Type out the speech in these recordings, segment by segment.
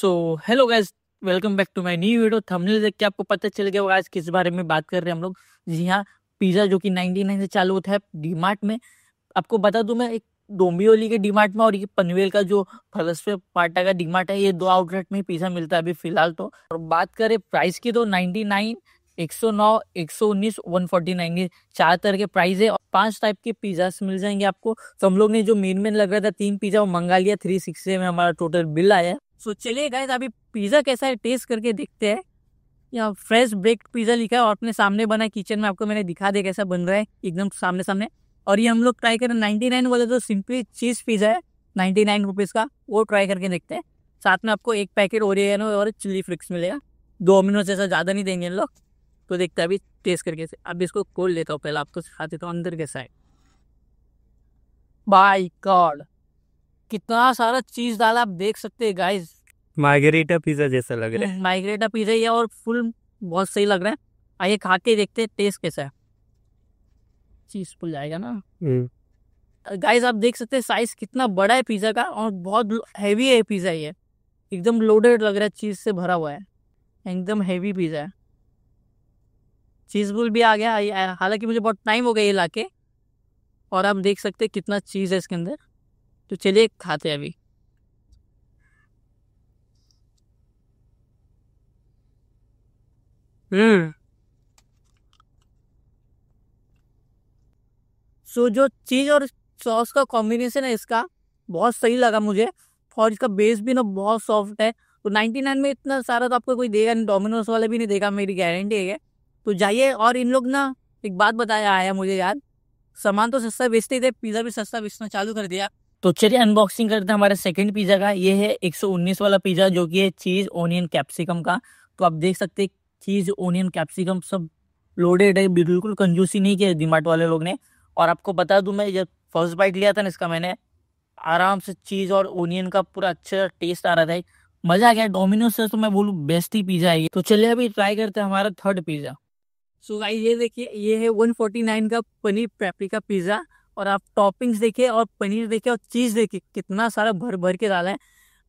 So hello guys welcome back to my new video thumbnail देख के आपको पता चल गया होगा आज किस बारे में बात कर रहे हैं हम लोग जी हाँ पिज़्ज़ा जो कि 99 से चालू होता है डी मार्ट में आपको बता दूं मैं एक डोम्बियोली के डी मार्ट में और ये पनवेल का जो फलसफे पाटा का मार्ट है ये दो आउटलेट में पिज़्ज़ा मिलता है अभी फिलहाल तो और बात करें प्राइस की तो नाइन्टी नाइन एक सौ नौ एक सौ उन्नीस वन फोर्टी नाइन चार तरह के प्राइस है और पांच टाइप के पिज्जा मिल जाएंगे आपको तो हम लोग ने जो मेन मेन लग रहा था तीन पिज़्ज़ा वो मंगा लिया थ्री सिक्सटी में हमारा टोटल बिल आया सो चलिए गए अभी पिज़्ज़ा कैसा है टेस्ट करके देखते हैं यहाँ फ्रेश बेक्ड पिज़्ज़ा लिखा है और अपने सामने बना किचन में आपको मैंने दिखा दिया कैसा बन रहा है एकदम सामने सामने और ये हम लोग ट्राई करें नाइन्टी नाइन वाला जो सिंपली चीज़ पिज़्ज़ा है नाइन्टी नाइन रुपीज़ का वो ट्राई करके देखते हैं साथ में आपको एक पैकेट ओरियनो और चिली फ्लिक्स मिलेगा दो डोमिनोज जैसा ज़्यादा नहीं देंगे इन लोग तो देखते अभी टेस्ट करके अब इसको खोल लेता हूँ पहले आपको सिखा देता हूँ अंदर कैसा है बाई गॉड कितना सारा चीज डाला आप देख सकते हैं गाइस माइग्रेटा पिज्जा जैसा लग रहा है हम्म, माइग्रेटा पिज्जा ये और फुल बहुत सही लग रहा है आइए खा के देखते हैं टेस्ट कैसा है चीज फुल जाएगा ना गाइस हम्म। आप देख सकते हैं साइज कितना बड़ा है पिज्जा का और बहुत हैवी है पिज्जा ये एकदम लोडेड लग रहा है चीज से भरा हुआ है एकदम हैवी पिज्जा है चीज बुल भी आ गया हालांकि मुझे बहुत टाइम हो गया ये लाके और आप देख सकते हैं कितना चीज़ है इसके अंदर तो चलिए खाते अभी हम्म सो जो चीज़ और सॉस का कॉम्बिनेशन है इसका बहुत सही लगा मुझे और इसका बेस भी ना बहुत सॉफ्ट है तो नाइन में इतना सारा तो आपको कोई देगा नहीं डोमिनोज वाले भी नहीं देगा मेरी गारंटी है तो जाइए और इन लोग ना एक बात बताया आया मुझे यार सामान तो सस्ता बेचते थे पिज़्ज़ा भी सस्ता बेचना चालू कर दिया तो चलिए अनबॉक्सिंग करते हैं हमारे सेकंड पिज़्ज़ा का ये है 119 वाला पिज़्ज़ा जो कि है चीज़ ओनियन कैप्सिकम का तो आप देख सकते हैं चीज़ ओनियन कैप्सिकम सब लोडेड है बिल्कुल कंजूसी नहीं किया डीमार्ट वाले लोग ने और आपको बता दूं मैं जब फर्स्ट बाइट लिया था ना इसका मैंने आराम से चीज़ और ओनियन का पूरा अच्छा टेस्ट आ रहा था मज़ा आ गया डोमिनोज से तो मैं बोलूँ बेस्ट ही पिज़्ज़ा है तो चलिए अभी ट्राई करते हैं हमारा third pizza so so, guys ये देखिए ये है 149 का पनीर का पिज़्ज़ा और आप टॉपिंग्स देखिए और पनीर देखिए और चीज़ देखिए कितना सारा भर भर के डाला है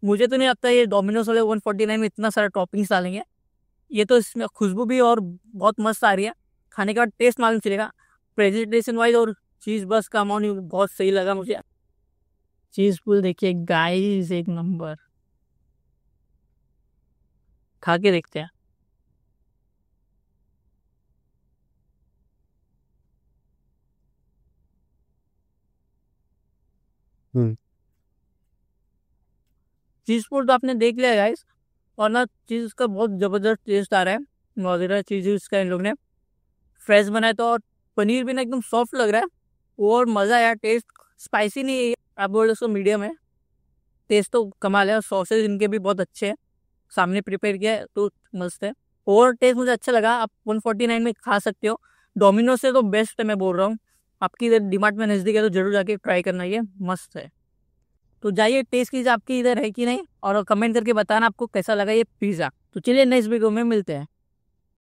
मुझे तो नहीं लगता ये डोमिनोज वाले वन फोर्टी नाइन में इतना सारा टॉपिंग्स डालेंगे ये तो इसमें खुशबू भी और बहुत मस्त आ रही है खाने के बाद टेस्ट मालूम चलेगा प्रेजेंटेशन वाइज और चीज़ बस का अमाउंट बहुत सही लगा मुझे चीज़ पुल देखिए गाइस एक नंबर खा के देखते हैं हम्म। चीज फूड तो आपने देख लिया गाइस और ना चीज़ का बहुत ज़बरदस्त टेस्ट आ रहा है मौजूदा चीज़ उसका इन लोग ने फ्रेश बनाया तो और पनीर भी ना एकदम सॉफ्ट लग रहा है और मज़ा आया टेस्ट स्पाइसी नहीं है आप बोल उसको मीडियम है टेस्ट तो कमाल है और सॉसेज इनके भी बहुत अच्छे हैं सामने प्रिपेयर किया है तो मस्त है और टेस्ट मुझे अच्छा लगा आप 149 में खा सकते हो डोमिनो से तो बेस्ट है मैं बोल रहा हूँ आपकी इधर डिमार्ट में नज़दीक है तो जरूर जाके ट्राई करना ये मस्त है तो जाइए टेस्ट कीजिए आपकी इधर है कि नहीं और कमेंट करके बताना आपको कैसा लगा ये पिज़्ज़ा तो चलिए नेक्स्ट वीडियो में मिलते हैं